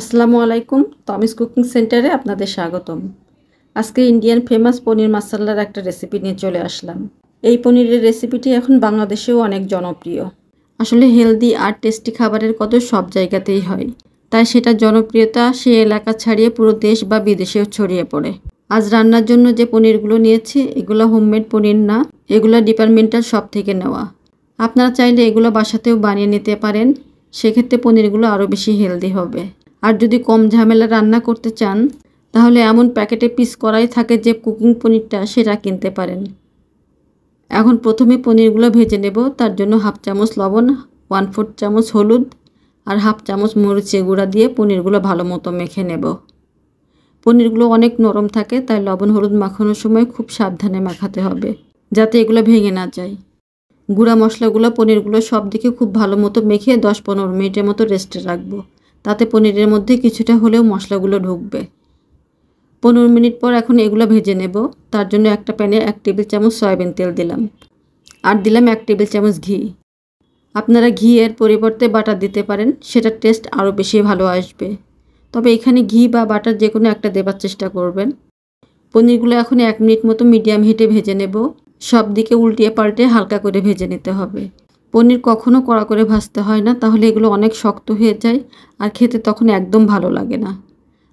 আসসালামু আলাইকুম তমিস কুকিং সেন্টারে আপনাদের স্বাগতম আজকে ইন্ডিয়ান ফেমাস পনির মাসাল্লার একটা রেসিপি নিয়ে চলে আসলাম এই পনিরের রেসিপিটি এখন বাংলাদেশেও অনেক জনপ্রিয় আসলে হেলদি আর টেস্টি খাবারের কত সব জায়গাতেই হয় তাই সেটা জনপ্রিয়তা সে এলাকা ছাড়িয়ে পুরো দেশ বা বিদেশেও ছড়িয়ে পড়ে আজ রান্নার জন্য যে পনিরগুলো নিয়েছি এগুলো হোমমেড পনির না এগুলো ডিপার্টমেন্টাল শপ থেকে নেওয়া আপনারা চাইলে এগুলো বাসাতেও বানিয়ে নিতে পারেন সেক্ষেত্রে পনিরগুলো আরও বেশি হেলদি হবে আর যদি কম ঝামেলা রান্না করতে চান তাহলে এমন প্যাকেটে পিস করাই থাকে যে কুকিং পনিরটা সেটা কিনতে পারেন এখন প্রথমে পনিরগুলো ভেজে নেব তার জন্য হাফ চামচ লবণ ওয়ান ফোর্থ চামচ হলুদ আর হাফ চামচ মরিচে গুঁড়া দিয়ে পনিরগুলো ভালো মতো মেখে নেব পনিরগুলো অনেক নরম থাকে তাই লবণ হলুদ মাখানোর সময় খুব সাবধানে মাখাতে হবে যাতে এগুলো ভেঙে না যায় গুঁড়া মশলাগুলো পনিরগুলো সব দিকে খুব ভালো মতো মেখে দশ পনেরো মিনিটের মতো রেস্টে রাখবো তাতে পনিরের মধ্যে কিছুটা হলেও মশলাগুলো ঢুকবে পনেরো মিনিট পর এখন এগুলো ভেজে নেব তার জন্য একটা প্যানে এক টেবিল চামচ সয়াবিন তেল দিলাম আর দিলাম এক টেবিল চামচ ঘি আপনারা ঘি এর পরিবর্তে বাটার দিতে পারেন সেটার টেস্ট আরও বেশি ভালো আসবে তবে এখানে ঘি বা বাটার যে কোনো একটা দেবার চেষ্টা করবেন পনিরগুলো এখন এক মিনিট মতো মিডিয়াম হিটে ভেজে নেব সব দিকে উল্টিয়ে পাল্টে হালকা করে ভেজে নিতে হবে পনির কখনও কড়া করে ভাজতে হয় না তাহলে এগুলো অনেক শক্ত হয়ে যায় আর খেতে তখন একদম ভালো লাগে না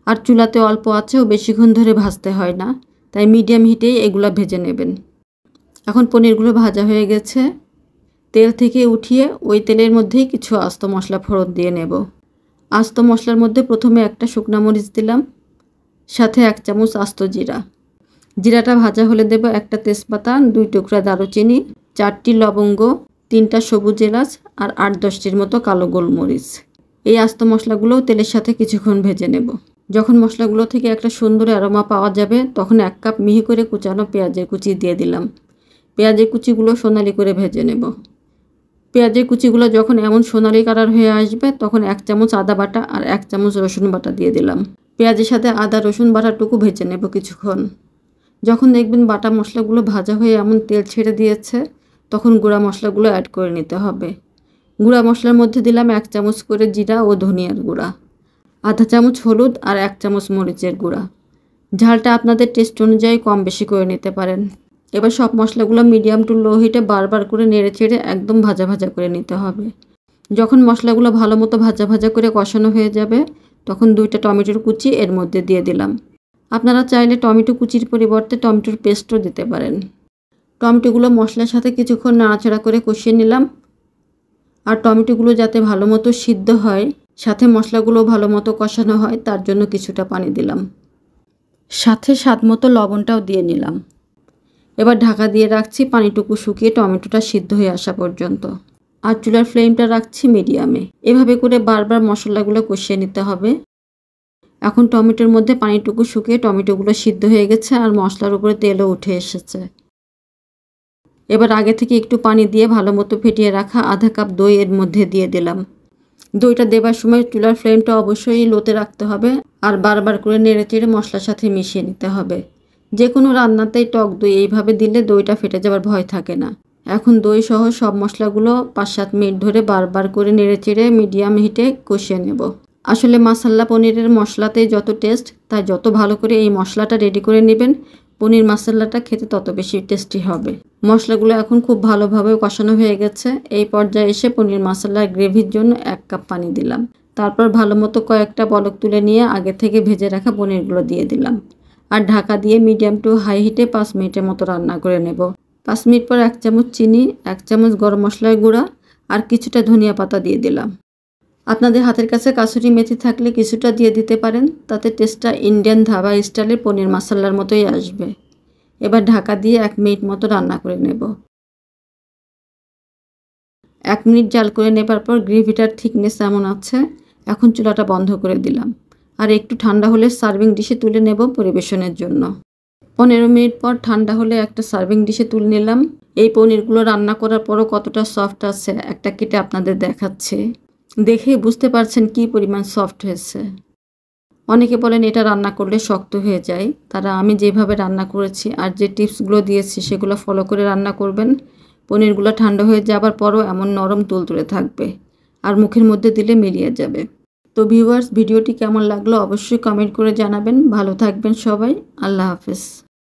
আর চুলাতে অল্প আছে ও বেশিক্ষণ ধরে ভাজতে হয় না তাই মিডিয়াম হিটেই এগুলো ভেজে নেবেন এখন পনিরগুলো ভাজা হয়ে গেছে তেল থেকে উঠিয়ে ওই তেলের মধ্যেই কিছু আস্ত মশলা ফোড়ন দিয়ে নেব আস্ত মশলার মধ্যে প্রথমে একটা শুকনা মরিচ দিলাম সাথে এক চামচ আস্ত জিরা জিরাটা ভাজা হলে দেব একটা তেজপাতা দুই টুকরা দারুচিনি চারটি লবঙ্গ তিনটা সবুজ এলাচ আর আট দশটির মতো কালো গোলমরিচ এই আস্ত মশলাগুলোও তেলের সাথে কিছুক্ষণ ভেজে নেব যখন মশলাগুলো থেকে একটা সুন্দর অ্যারোমা পাওয়া যাবে তখন এক কাপ মিহি করে কুচানো পেঁয়াজের কুচি দিয়ে দিলাম পেঁয়াজের কুচিগুলো সোনালি করে ভেজে নেব পেঁয়াজের কুচিগুলো যখন এমন সোনালি কালার হয়ে আসবে তখন এক চামচ আদা বাটা আর এক চামচ রসুন বাটা দিয়ে দিলাম পেঁয়াজের সাথে আদা রসুন বাটাটুকু ভেজে নেব কিছুক্ষণ যখন দেখবেন বাটা মশলাগুলো ভাজা হয়ে এমন তেল ছেড়ে দিয়েছে তখন গুঁড়া মশলাগুলো অ্যাড করে নিতে হবে গুঁড়া মশলার মধ্যে দিলাম এক চামচ করে জিরা ও ধনিয়ার গুঁড়া আধা চামচ হলুদ আর এক চামচ মরিচের গুঁড়া ঝালটা আপনাদের টেস্ট অনুযায়ী কম বেশি করে নিতে পারেন এবার সব মশলাগুলো মিডিয়াম টু লো হিটে বারবার করে নেড়ে চেড়ে একদম ভাজা ভাজা করে নিতে হবে যখন মশলাগুলো ভালো মতো ভাজা ভাজা করে কষানো হয়ে যাবে তখন দুইটা টমেটোর কুচি এর মধ্যে দিয়ে দিলাম আপনারা চাইলে টমেটো কুচির পরিবর্তে টমেটোর পেস্টও দিতে পারেন টমেটোগুলো মশলার সাথে কিছুক্ষণ নাড়াচাড়া করে কষিয়ে নিলাম আর টমেটোগুলো যাতে ভালো মতো সিদ্ধ হয় সাথে মশলাগুলো ভালো মতো কষানো হয় তার জন্য কিছুটা পানি দিলাম সাথে স্বাদ মতো লবণটাও দিয়ে নিলাম এবার ঢাকা দিয়ে রাখছি পানিটুকু শুকিয়ে টমেটোটা সিদ্ধ হয়ে আসা পর্যন্ত আর চুলার ফ্লেমটা রাখছি মিডিয়ামে এভাবে করে বারবার মশলাগুলো কষিয়ে নিতে হবে এখন টমেটোর মধ্যে পানিটুকু শুকিয়ে টমেটোগুলো সিদ্ধ হয়ে গেছে আর মশলার উপরে তেলও উঠে এসেছে এবার আগে থেকে একটু পানি দিয়ে ভালো মতো ফেটিয়ে রাখা আধা কাপ দই এর মধ্যে দিয়ে দিলাম দইটা দেবার সময় চুলার ফ্লেমটা অবশ্যই লোতে রাখতে হবে আর বারবার করে নেড়ে চেড়ে মশলার সাথে মিশিয়ে নিতে হবে যে কোনো রান্নাতেই টক দই এইভাবে দিলে দইটা ফেটে যাওয়ার ভয় থাকে না এখন দই সহ সব মশলাগুলো পাঁচ সাত মিনিট ধরে বারবার করে নেড়ে চেড়ে মিডিয়াম হিটে কষিয়ে নেব আসলে মাসাল্লা পনিরের মশলাতে যত টেস্ট তাই যত ভালো করে এই মশলাটা রেডি করে নেবেন পনির মশলাটা খেতে তত বেশি টেস্টি হবে মশলাগুলো এখন খুব ভালোভাবে কষানো হয়ে গেছে এই পর্যায়ে এসে পনির মশলার গ্রেভির জন্য এক কাপ পানি দিলাম তারপর ভালো মতো কয়েকটা বলক তুলে নিয়ে আগে থেকে ভেজে রাখা পনিরগুলো দিয়ে দিলাম আর ঢাকা দিয়ে মিডিয়াম টু হাই হিটে পাঁচ মিনিটের মতো রান্না করে নেব পাঁচ মিনিট পর এক চামচ চিনি এক চামচ গরম মশলার গুঁড়া আর কিছুটা ধনিয়া পাতা দিয়ে দিলাম আপনাদের হাতের কাছে কাসুরি মেথি থাকলে কিছুটা দিয়ে দিতে পারেন তাতে টেস্টটা ইন্ডিয়ান ধাবা স্টাইলের পনির মশলার মতোই আসবে এবার ঢাকা দিয়ে এক মিনিট মতো রান্না করে নেব এক মিনিট জাল করে নেবার পর গ্রেভিটার থিকনেস এমন আছে এখন চুলাটা বন্ধ করে দিলাম আর একটু ঠান্ডা হলে সার্ভিং ডিশে তুলে নেব পরিবেশনের জন্য পনেরো মিনিট পর ঠান্ডা হলে একটা সার্ভিং ডিশে তুলে নিলাম এই পনিরগুলো রান্না করার পরও কতটা সফট আছে একটা কেটে আপনাদের দেখাচ্ছে দেখেই বুঝতে পারছেন কি পরিমাণ সফট হয়েছে অনেকে বলেন এটা রান্না করলে শক্ত হয়ে যায় তারা আমি যেভাবে রান্না করেছি আর যে টিপসগুলো দিয়েছি সেগুলো ফলো করে রান্না করবেন পনিরগুলো ঠান্ডা হয়ে যাবার পরও এমন নরম তুল তুলে থাকবে আর মুখের মধ্যে দিলে মিলিয়ে যাবে তো ভিউয়ার্স ভিডিওটি কেমন লাগলো অবশ্যই কমেন্ট করে জানাবেন ভালো থাকবেন সবাই আল্লাহ হাফেজ